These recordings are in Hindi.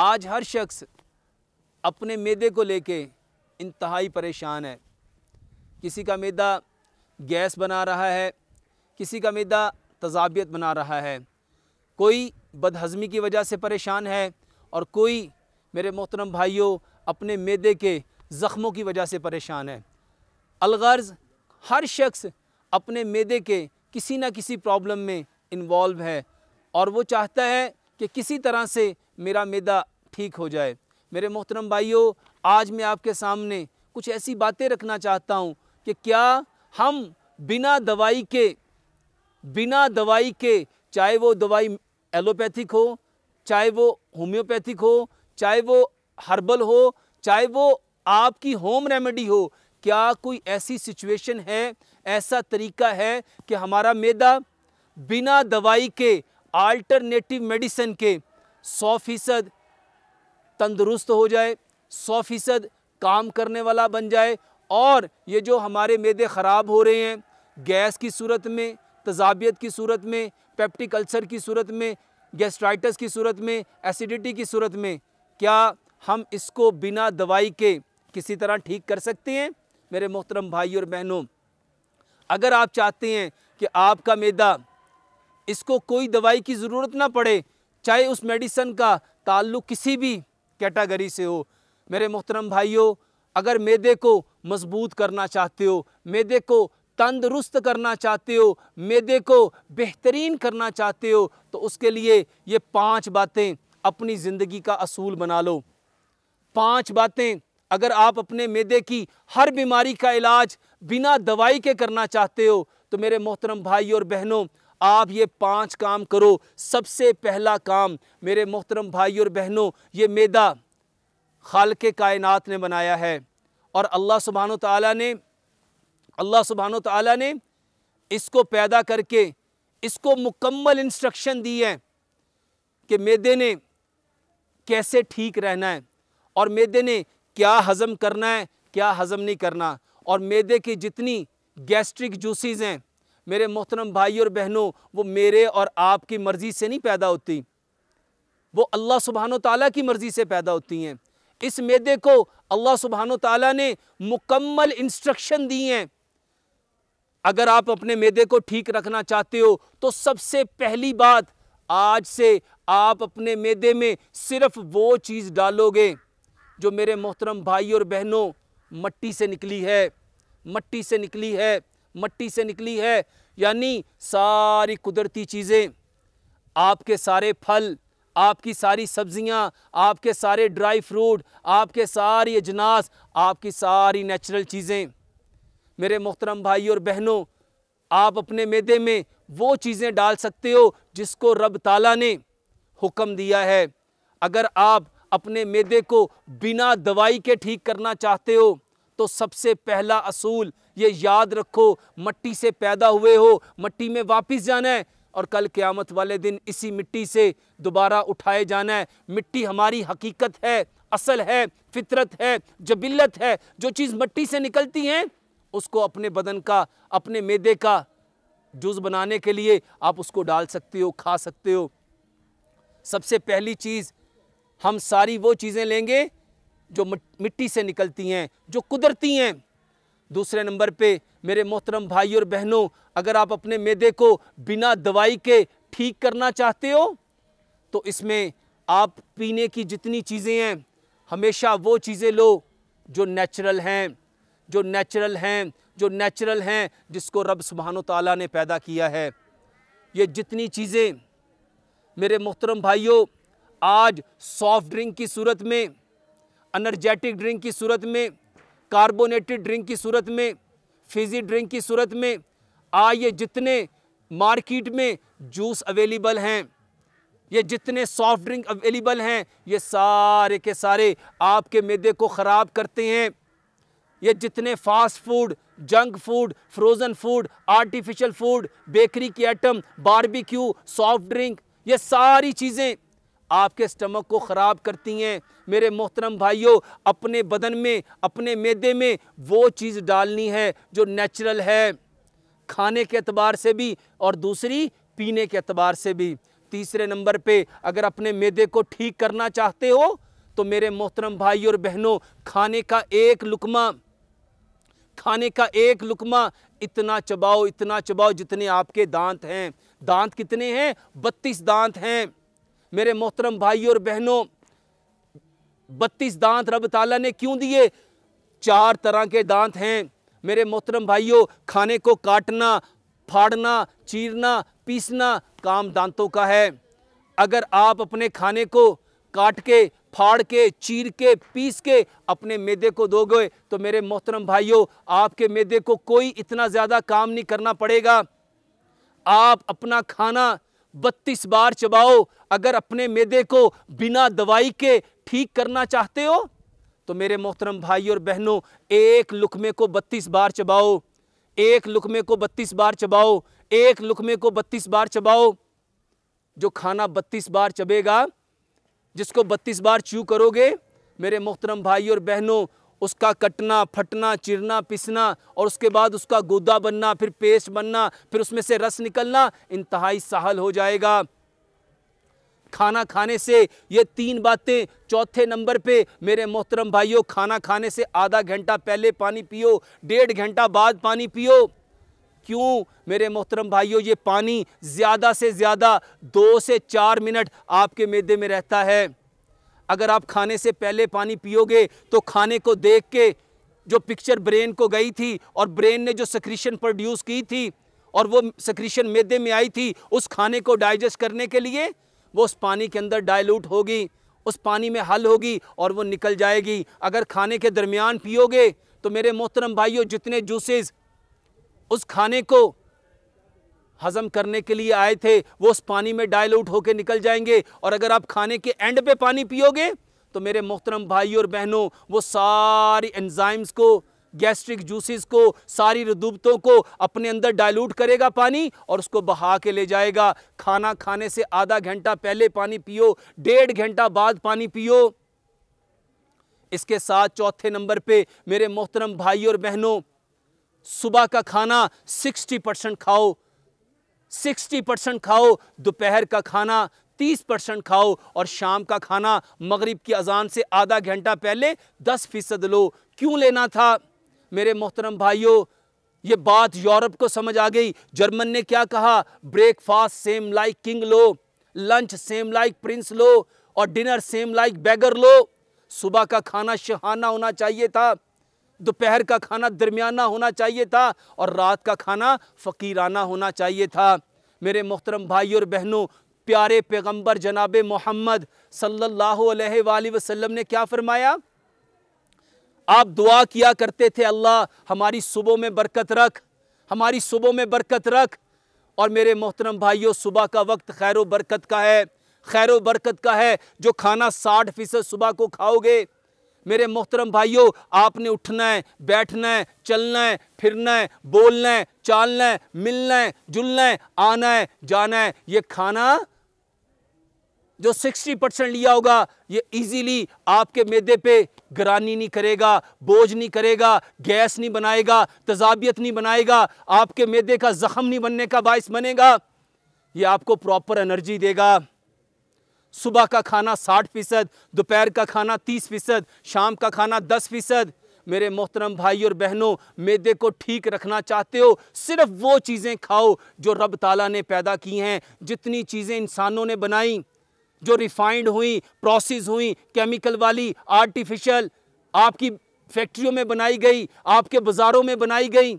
आज हर शख्स अपने मैदे को लेके इंतहाई परेशान है किसी का मैदा गैस बना रहा है किसी का मैदा तजाबियत बना रहा है कोई बदहज़मी की वजह से परेशान है और कोई मेरे मोहतरम भाइयों अपने मैदे के ज़ख्मों की वजह से परेशान है अलगर्ज़ हर शख्स अपने मैदे के किसी न किसी प्रॉब्लम में इन्वॉल्व है और वो चाहता है कि किसी तरह से मेरा मैदा ठीक हो जाए मेरे मोहतरम भाइयों आज मैं आपके सामने कुछ ऐसी बातें रखना चाहता हूँ कि क्या हम बिना दवाई के बिना दवाई के चाहे वो दवाई एलोपैथिक हो चाहे वो होम्योपैथिक हो चाहे वो हर्बल हो चाहे वो आपकी होम रेमेडी हो क्या कोई ऐसी सिचुएशन है ऐसा तरीका है कि हमारा मैदा बिना दवाई के आल्टरनेटिव मेडिसिन के सौ फीसद तंदुरुस्त हो जाए सौ फीसद काम करने वाला बन जाए और ये जो हमारे मैदे ख़राब हो रहे हैं गैस की सूरत में तजाबियत की सूरत में पेप्टिक अल्सर की सूरत में गैस्ट्राइटस की सूरत में एसिडिटी की सूरत में क्या हम इसको बिना दवाई के किसी तरह ठीक कर सकते हैं मेरे मोहतरम भाई और बहनों अगर आप चाहते हैं कि आपका मैदा इसको कोई दवाई की ज़रूरत ना पड़े चाहे उस मेडिसन का ताल्लुक़ किसी भी कैटागरी से हो मेरे मोहतरम भाइयों अगर मैदे को मजबूत करना चाहते हो मैदे को तंदरुस्त करना चाहते हो मैदे को बेहतरीन करना चाहते हो तो उसके लिए ये पांच बातें अपनी ज़िंदगी का असूल बना लो पांच बातें अगर आप अपने मैदे की हर बीमारी का इलाज बिना दवाई के करना चाहते हो तो मेरे मोहतरम भाई और बहनों आप ये पांच काम करो सबसे पहला काम मेरे मोहतरम भाई और बहनों ये मैदा खाल के कायनात ने बनाया है और अल्लाह सुबहान तला ने अल्लाह सुबहान तला ने इसको पैदा करके इसको मुकम्मल इंस्ट्रक्शन दी है कि मैदे ने कैसे ठीक रहना है और मैदे ने क्या हज़म करना है क्या हज़म नहीं करना और मैदे की जितनी गैस्ट्रिक जूसीज़ हैं मेरे मोहतरम भाई और बहनों वो मेरे और आपकी मर्ज़ी से नहीं पैदा होती वो अल्लाह सुबहान तला की मर्ज़ी से पैदा होती हैं इस मैदे को अल्लाह सुबहान तला ने मुकम्मल इंस्ट्रक्शन दी हैं अगर आप अपने मैदे को ठीक रखना चाहते हो तो सबसे पहली बात आज से आप अपने मैदे में सिर्फ वो चीज़ डालोगे जो मेरे मोहतरम भाई और बहनों मट्टी से निकली है मट्टी से निकली है मट्टी से निकली है यानी सारी कुदरती चीज़ें आपके सारे फल आपकी सारी सब्जियां, आपके सारे ड्राई फ्रूट आपके सारी अजनास आपकी सारी नेचुरल चीज़ें मेरे मोहतरम भाई और बहनों आप अपने मैदे में वो चीज़ें डाल सकते हो जिसको रब ताला ने हुक्म दिया है अगर आप अपने मैदे को बिना दवाई के ठीक करना चाहते हो तो सबसे पहला असूल ये याद रखो मट्टी से पैदा हुए हो मट्टी में वापस जाना है और कल क़्यामत वाले दिन इसी मिट्टी से दोबारा उठाए जाना है मिट्टी हमारी हकीकत है असल है फितरत है जबिलत है जो चीज़ मिट्टी से निकलती हैं उसको अपने बदन का अपने मैदे का जूस बनाने के लिए आप उसको डाल सकते हो खा सकते हो सबसे पहली चीज़ हम सारी वो चीज़ें लेंगे जो मिट्टी से निकलती हैं जो कुदरती हैं दूसरे नंबर पे मेरे मोहतरम भाई और बहनों अगर आप अपने मैदे को बिना दवाई के ठीक करना चाहते हो तो इसमें आप पीने की जितनी चीज़ें हैं हमेशा वो चीज़ें लो जो नेचुरल हैं जो नेचुरल हैं जो नेचुरल हैं जिसको रब सुबहान तला ने पैदा किया है ये जितनी चीज़ें मेरे मोहतरम भाइयों आज सॉफ्ट ड्रिंक की सूरत में अनर्जेटिक ड्रिंक की सूरत में कार्बोनेटेड ड्रिंक की सूरत में फिजी ड्रिंक की सूरत में आइए जितने मार्केट में जूस अवेलेबल हैं ये जितने सॉफ्ट ड्रिंक अवेलेबल हैं ये सारे के सारे आपके मैदे को ख़राब करते हैं ये जितने fast food junk food frozen food artificial food bakery की आइटम बारबेक्यू सॉफ्ट ड्रिंक ये सारी चीज़ें आपके स्टमक को ख़राब करती हैं मेरे मोहतरम भाइयों अपने बदन में अपने मैदे में वो चीज़ डालनी है जो नेचुरल है खाने के अतबार से भी और दूसरी पीने के अतबार से भी तीसरे नंबर पे अगर अपने मैदे को ठीक करना चाहते हो तो मेरे मोहतरम भाई और बहनों खाने का एक लुकमा खाने का एक लुकमा इतना चबाओ इतना चबाओ जितने आपके दांत हैं दांत कितने हैं बत्तीस दांत हैं मेरे मोहतरम भाई और बहनों बत्तीस दांत रब ताला ने क्यों दिए चार तरह के दांत हैं मेरे मोहतरम भाइयों खाने को काटना फाड़ना चीरना पीसना काम दांतों का है अगर आप अपने खाने को काट के फाड़ के चीर के पीस के अपने मैदे को दोगे तो मेरे मोहतरम भाइयों आपके मैदे को कोई इतना ज़्यादा काम नहीं करना पड़ेगा आप अपना खाना बत्तीस बार चबाओ अगर अपने मैदे को बिना दवाई के ठीक करना चाहते हो तो मेरे मोहतरम भाई और बहनों एक लुकमे को बत्तीस बार चबाओ एक लुकमे को बत्तीस बार चबाओ एक लुकमे को बत्तीस बार चबाओ जो खाना बत्तीस बार चबेगा जिसको बत्तीस बार चू करोगे मेरे मोहतरम भाई और बहनों उसका कटना फटना चिरना पिसना और उसके बाद उसका गोदा बनना फिर पेस्ट बनना फिर उसमें से रस निकलना इंतहाई सहल हो जाएगा खाना खाने से ये तीन बातें चौथे नंबर पे मेरे मोहतरम भाइयों खाना खाने से आधा घंटा पहले पानी पियो डेढ़ घंटा बाद पानी पियो क्यों मेरे मोहतरम भाइयों ये पानी ज़्यादा से ज़्यादा दो से चार मिनट आपके मैदे में रहता है अगर आप खाने से पहले पानी पियोगे तो खाने को देख के जो पिक्चर ब्रेन को गई थी और ब्रेन ने जो सक्रीशन प्रोड्यूस की थी और वो सक्रीशन मैदे में आई थी उस खाने को डाइजेस्ट करने के लिए वो उस पानी के अंदर डाइल्यूट होगी उस पानी में हल होगी और वो निकल जाएगी अगर खाने के दरमियान पियोगे तो मेरे मोहतरम भाइयों जितने जूसेस उस खाने को हज़म करने के लिए आए थे वो उस पानी में डायलूट होकर निकल जाएंगे और अगर आप खाने के एंड पे पानी पियोगे तो मेरे मोहतरम भाई और बहनों वो सारी एंजाइम्स को गैस्ट्रिक जूसेस को सारी रदूबतों को अपने अंदर डाइल्यूट करेगा पानी और उसको बहा के ले जाएगा खाना खाने से आधा घंटा पहले पानी पियो डेढ़ घंटा बाद पानी पियो इसके साथ चौथे नंबर पे मेरे मोहतरम भाई और बहनों सुबह का खाना 60 परसेंट खाओ सिक्सटी परसेंट खाओ दोपहर का खाना तीस परसेंट खाओ और शाम का खाना मगरिब की अजान से आधा घंटा पहले दस फीसद लो क्यों लेना था मेरे मोहतरम भाइयों ये बात यूरोप को समझ आ गई जर्मन ने क्या कहा ब्रेकफास्ट सेम लाइक किंग लो लंच सेम लाइक प्रिंस लो और डिनर सेम लाइक बैगर लो सुबह का खाना शहाना होना चाहिए था दोपहर का खाना दरमियाना होना चाहिए था और रात का खाना फ़कीराना होना चाहिए था मेरे मोहतरम भाई और बहनों प्यारे पैगंबर जनाब मोहम्मद सल्ला वसलम ने क्या फरमाया आप दुआ किया करते थे अल्लाह हमारी सुबह में बरकत रख हमारी सुबह में बरकत रख और मेरे मोहतरम भाइयों सुबह का वक्त खैर बरकत का है खैर बरकत का है जो खाना साठ फ़ीसद सुबह को खाओगे मेरे मोहतरम भाइयों आपने उठना है बैठना है चलना है फिरना है बोलना है चालना है मिलना है जुलना है आना है जाना है ये खाना जो 60 परसेंट लिया होगा ये इजीली आपके मैदे पे गरानी नहीं करेगा बोझ नहीं करेगा गैस नहीं बनाएगा तजाबियत नहीं बनाएगा आपके मैदे का जख्म नहीं बनने का बायस बनेगा ये आपको प्रॉपर एनर्जी देगा सुबह का खाना साठ फ़ीसद दोपहर का खाना तीस फ़ीसद शाम का खाना दस फ़ीसद मेरे मोहतरम भाई और बहनों मैदे को ठीक रखना चाहते हो सिर्फ वो चीज़ें खाओ जो रब ताला ने पैदा की हैं जितनी चीज़ें इंसानों ने बनाई जो रिफाइंड हुई प्रोसेस हुई केमिकल वाली आर्टिफिशियल आपकी फैक्ट्रियों में बनाई गई आपके बाज़ारों में बनाई गई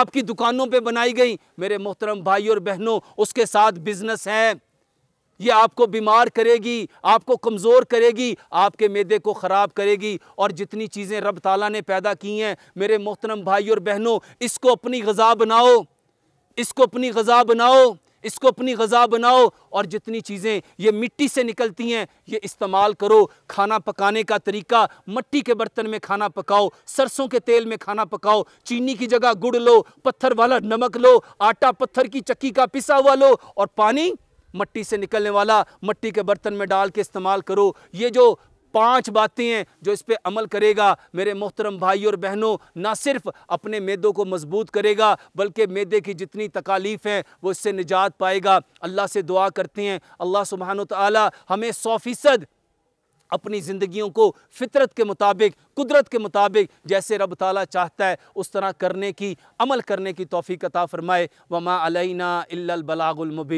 आपकी दुकानों पे बनाई गई मेरे मोहतरम भाई और बहनों उसके साथ बिज़नेस है ये आपको बीमार करेगी आपको कमज़ोर करेगी आपके मैदे को ख़राब करेगी और जितनी चीज़ें रब ताला ने पैदा की हैं मेरे मोहतरम भाई और बहनों इसको अपनी गज़ा बनाओ इसको अपनी गज़ा बनाओ इसको अपनी गज़ा बनाओ और जितनी चीज़ें ये मिट्टी से निकलती हैं ये इस्तेमाल करो खाना पकाने का तरीका मिट्टी के बर्तन में खाना पकाओ सरसों के तेल में खाना पकाओ चीनी की जगह गुड़ लो पत्थर वाला नमक लो आटा पत्थर की चक्की का पिसा हुआ लो और पानी मट्टी से निकलने वाला मट्टी के बर्तन में डाल के इस्तेमाल करो ये जो पांच बातें हैं जो इस पर अमल करेगा मेरे मोहतरम भाई और बहनों ना सिर्फ अपने मैदों को मजबूत करेगा बल्कि मैदे की जितनी तकालीफ हैं वो इससे निजात पाएगा अल्लाह से दुआ करते हैं अल्लाह सुबहान ताली हमें सौ फ़ीसद अपनी ज़िंदगियों को फितरत के मुताबिक कुदरत के मुताबिक जैसे रब ताला चाहता है उस तरह करने की अमल करने की तोफ़ी कता फ़रमाए वमा अलैना इल्लल बलागुल मुबीन